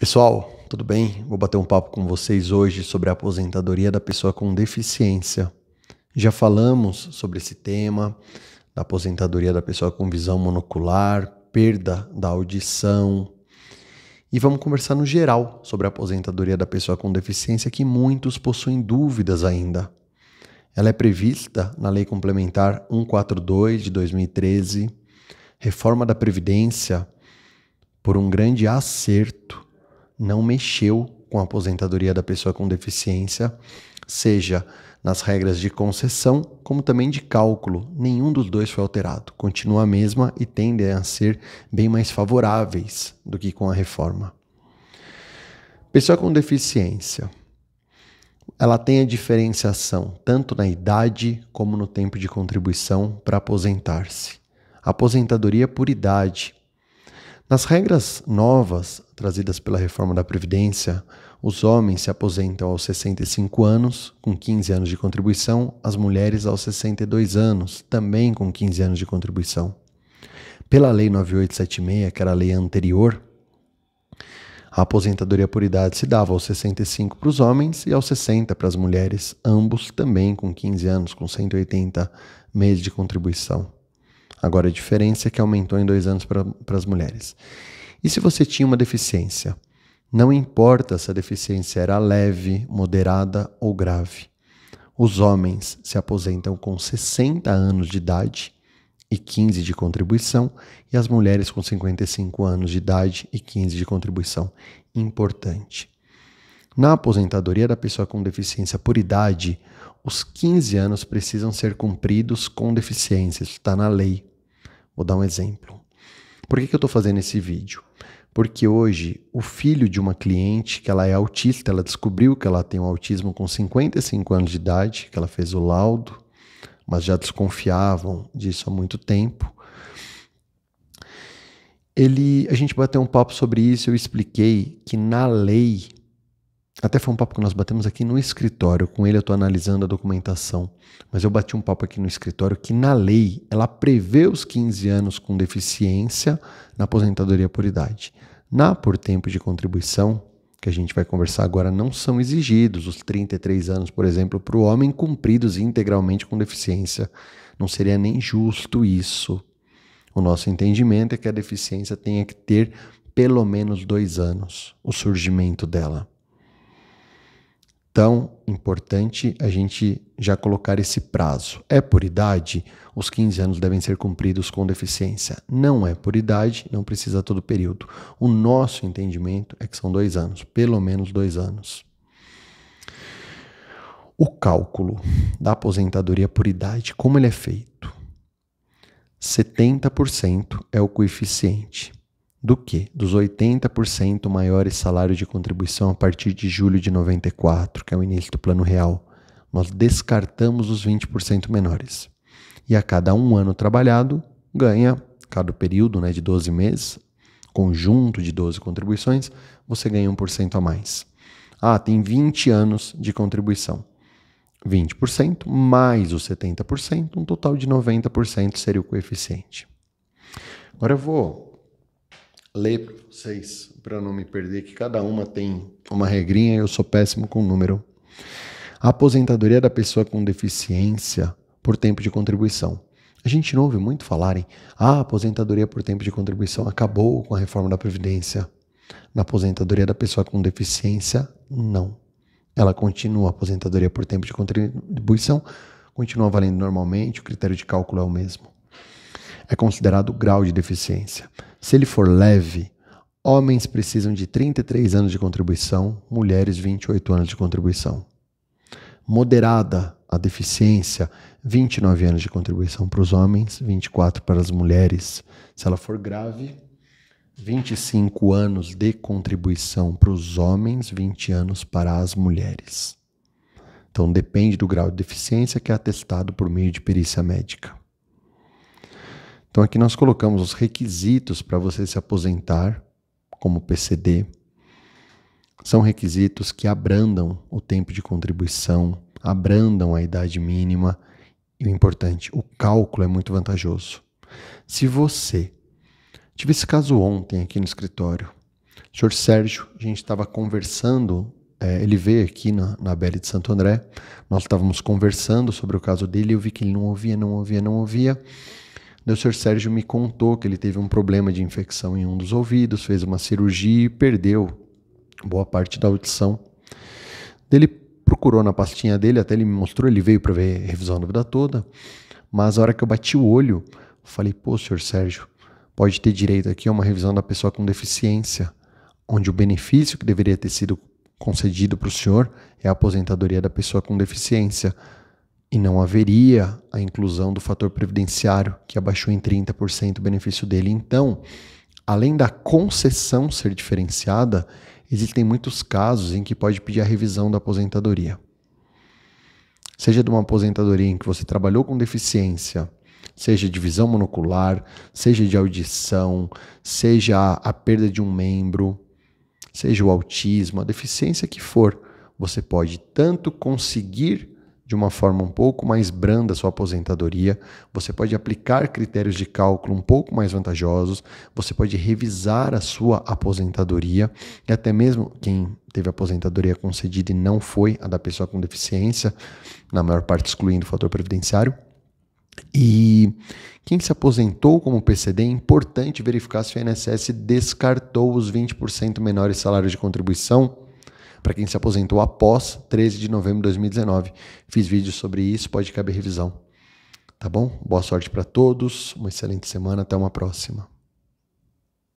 Pessoal, tudo bem? Vou bater um papo com vocês hoje sobre a aposentadoria da pessoa com deficiência. Já falamos sobre esse tema, da aposentadoria da pessoa com visão monocular, perda da audição. E vamos conversar no geral sobre a aposentadoria da pessoa com deficiência, que muitos possuem dúvidas ainda. Ela é prevista na Lei Complementar 142 de 2013, reforma da Previdência, por um grande acerto não mexeu com a aposentadoria da pessoa com deficiência, seja nas regras de concessão, como também de cálculo. Nenhum dos dois foi alterado. Continua a mesma e tendem a ser bem mais favoráveis do que com a reforma. Pessoa com deficiência. Ela tem a diferenciação tanto na idade como no tempo de contribuição para aposentar-se. Aposentadoria por idade nas regras novas trazidas pela reforma da Previdência, os homens se aposentam aos 65 anos, com 15 anos de contribuição, as mulheres aos 62 anos, também com 15 anos de contribuição. Pela Lei 9876, que era a lei anterior, a aposentadoria por idade se dava aos 65 para os homens e aos 60 para as mulheres, ambos também com 15 anos, com 180 meses de contribuição. Agora, a diferença é que aumentou em dois anos para as mulheres. E se você tinha uma deficiência? Não importa se a deficiência era leve, moderada ou grave. Os homens se aposentam com 60 anos de idade e 15 de contribuição, e as mulheres com 55 anos de idade e 15 de contribuição. Importante. Na aposentadoria da pessoa com deficiência por idade, os 15 anos precisam ser cumpridos com deficiência, isso está na lei. Vou dar um exemplo. Por que, que eu estou fazendo esse vídeo? Porque hoje o filho de uma cliente, que ela é autista, ela descobriu que ela tem um autismo com 55 anos de idade, que ela fez o laudo, mas já desconfiavam disso há muito tempo. Ele, a gente bateu um papo sobre isso, eu expliquei que na lei até foi um papo que nós batemos aqui no escritório. Com ele eu estou analisando a documentação. Mas eu bati um papo aqui no escritório que, na lei, ela prevê os 15 anos com deficiência na aposentadoria por idade. Na por tempo de contribuição, que a gente vai conversar agora, não são exigidos os 33 anos, por exemplo, para o homem cumpridos integralmente com deficiência. Não seria nem justo isso. O nosso entendimento é que a deficiência tenha que ter pelo menos dois anos o surgimento dela tão importante a gente já colocar esse prazo. É por idade? Os 15 anos devem ser cumpridos com deficiência. Não é por idade, não precisa todo período. O nosso entendimento é que são dois anos, pelo menos dois anos. O cálculo da aposentadoria por idade, como ele é feito? 70% é o coeficiente do que dos 80% maiores salários de contribuição a partir de julho de 94, que é o início do Plano Real. Nós descartamos os 20% menores. E a cada um ano trabalhado, ganha, cada período né, de 12 meses, conjunto de 12 contribuições, você ganha 1% a mais. Ah, tem 20 anos de contribuição. 20% mais os 70%, um total de 90% seria o coeficiente. Agora eu vou ler para vocês, para não me perder, que cada uma tem uma regrinha e eu sou péssimo com o número. A aposentadoria da pessoa com deficiência por tempo de contribuição. A gente não ouve muito falarem, ah, a aposentadoria por tempo de contribuição acabou com a reforma da Previdência. Na aposentadoria da pessoa com deficiência, não. Ela continua, a aposentadoria por tempo de contribuição continua valendo normalmente, o critério de cálculo é o mesmo. É considerado o grau de deficiência. Se ele for leve, homens precisam de 33 anos de contribuição, mulheres 28 anos de contribuição. Moderada a deficiência, 29 anos de contribuição para os homens, 24 para as mulheres. Se ela for grave, 25 anos de contribuição para os homens, 20 anos para as mulheres. Então depende do grau de deficiência que é atestado por meio de perícia médica. Então aqui nós colocamos os requisitos para você se aposentar como PCD. São requisitos que abrandam o tempo de contribuição, abrandam a idade mínima e o importante, o cálculo é muito vantajoso. Se você tive esse caso ontem aqui no escritório, o senhor Sérgio, a gente estava conversando é, ele veio aqui na, na de Santo André, nós estávamos conversando sobre o caso dele, eu vi que ele não ouvia, não ouvia, não ouvia. O Dr. Sérgio me contou que ele teve um problema de infecção em um dos ouvidos, fez uma cirurgia e perdeu boa parte da audição. Ele procurou na pastinha dele, até ele me mostrou, ele veio para ver a revisão da vida toda. Mas a hora que eu bati o olho, falei: pô, senhor Sérgio, pode ter direito aqui a uma revisão da pessoa com deficiência, onde o benefício que deveria ter sido concedido para o senhor é a aposentadoria da pessoa com deficiência e não haveria a inclusão do fator previdenciário, que abaixou em 30% o benefício dele. Então, além da concessão ser diferenciada, existem muitos casos em que pode pedir a revisão da aposentadoria. Seja de uma aposentadoria em que você trabalhou com deficiência, seja de visão monocular, seja de audição, seja a perda de um membro, seja o autismo, a deficiência que for, você pode tanto conseguir de uma forma um pouco mais branda sua aposentadoria, você pode aplicar critérios de cálculo um pouco mais vantajosos, você pode revisar a sua aposentadoria e até mesmo quem teve aposentadoria concedida e não foi a da pessoa com deficiência, na maior parte excluindo o fator previdenciário. E quem se aposentou como PCD, é importante verificar se o INSS descartou os 20% menores salários de contribuição para quem se aposentou após 13 de novembro de 2019. Fiz vídeo sobre isso, pode caber revisão. Tá bom? Boa sorte para todos, uma excelente semana, até uma próxima.